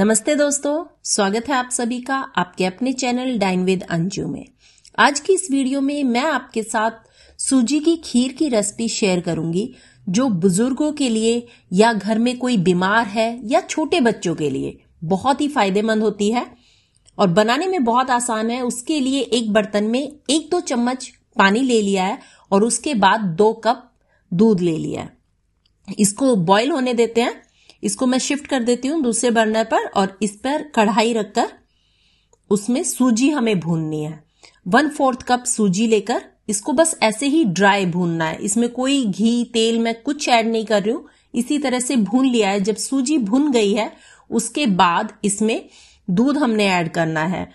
नमस्ते दोस्तों स्वागत है आप सभी का आपके अपने चैनल डाइन विद अंजू में आज की इस वीडियो में मैं आपके साथ सूजी की खीर की रेसिपी शेयर करूंगी जो बुजुर्गों के लिए या घर में कोई बीमार है या छोटे बच्चों के लिए बहुत ही फायदेमंद होती है और बनाने में बहुत आसान है उसके लिए एक बर्तन में एक दो चम्मच पानी ले लिया है और उसके बाद दो कप दूध ले लिया है इसको बॉईल होने देते हैं इसको मैं शिफ्ट कर देती हूँ दूसरे बर्नर पर और इस पर कढ़ाई रखकर उसमें सूजी हमें भूननी है वन फोर्थ कप सूजी लेकर इसको बस ऐसे ही ड्राई भूनना है इसमें कोई घी तेल मैं कुछ ऐड नहीं कर रही हूं इसी तरह से भून लिया है जब सूजी भून गई है उसके बाद इसमें दूध हमने ऐड करना है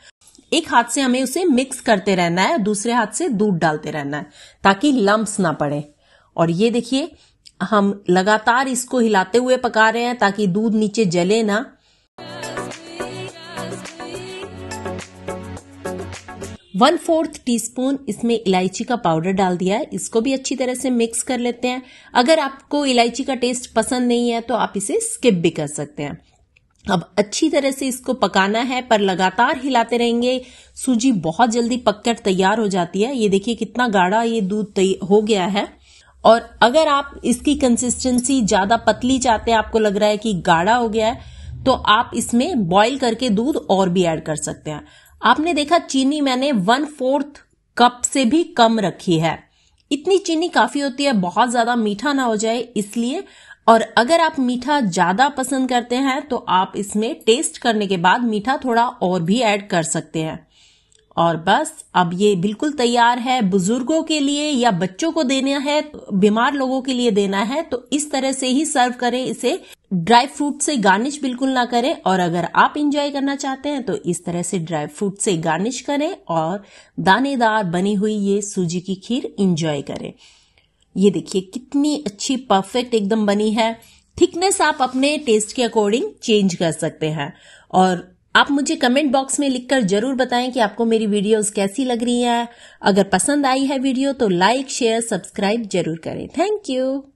एक हाथ से हमें उसे मिक्स करते रहना है दूसरे हाथ से दूध डालते रहना है ताकि लम्ब ना पड़े और ये देखिए हम लगातार इसको हिलाते हुए पका रहे हैं ताकि दूध नीचे जले ना वन फोर्थ टीस्पून इसमें इलायची का पाउडर डाल दिया है इसको भी अच्छी तरह से मिक्स कर लेते हैं अगर आपको इलायची का टेस्ट पसंद नहीं है तो आप इसे स्किप भी कर सकते हैं अब अच्छी तरह से इसको पकाना है पर लगातार हिलाते रहेंगे सूजी बहुत जल्दी पककर तैयार हो जाती है ये देखिए कितना गाढ़ा ये दूध हो गया है और अगर आप इसकी कंसिस्टेंसी ज्यादा पतली चाहते हैं आपको लग रहा है कि गाढ़ा हो गया है तो आप इसमें बॉईल करके दूध और भी ऐड कर सकते हैं आपने देखा चीनी मैंने वन फोर्थ कप से भी कम रखी है इतनी चीनी काफी होती है बहुत ज्यादा मीठा ना हो जाए इसलिए और अगर आप मीठा ज्यादा पसंद करते हैं तो आप इसमें टेस्ट करने के बाद मीठा थोड़ा और भी ऐड कर सकते हैं और बस अब ये बिल्कुल तैयार है बुजुर्गों के लिए या बच्चों को देना है बीमार लोगों के लिए देना है तो इस तरह से ही सर्व करें इसे ड्राई फ्रूट से गार्निश बिल्कुल ना करें और अगर आप इंजॉय करना चाहते हैं तो इस तरह से ड्राई फ्रूट से गार्निश करें और दानेदार बनी हुई ये सूजी की खीर इंजॉय करें ये देखिए कितनी अच्छी परफेक्ट एकदम बनी है थिकनेस आप अपने टेस्ट के अकॉर्डिंग चेंज कर सकते हैं और आप मुझे कमेंट बॉक्स में लिखकर जरूर बताएं कि आपको मेरी वीडियोस कैसी लग रही है अगर पसंद आई है वीडियो तो लाइक शेयर सब्सक्राइब जरूर करें थैंक यू